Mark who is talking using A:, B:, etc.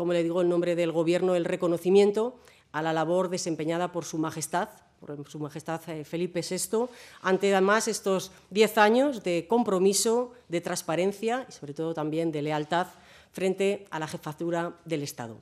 A: como le digo, en nombre del Gobierno el reconocimiento a la labor desempeñada por Su Majestad, por Su Majestad eh, Felipe VI, ante además estos diez años de compromiso, de transparencia y sobre todo también de lealtad frente a la jefatura del Estado.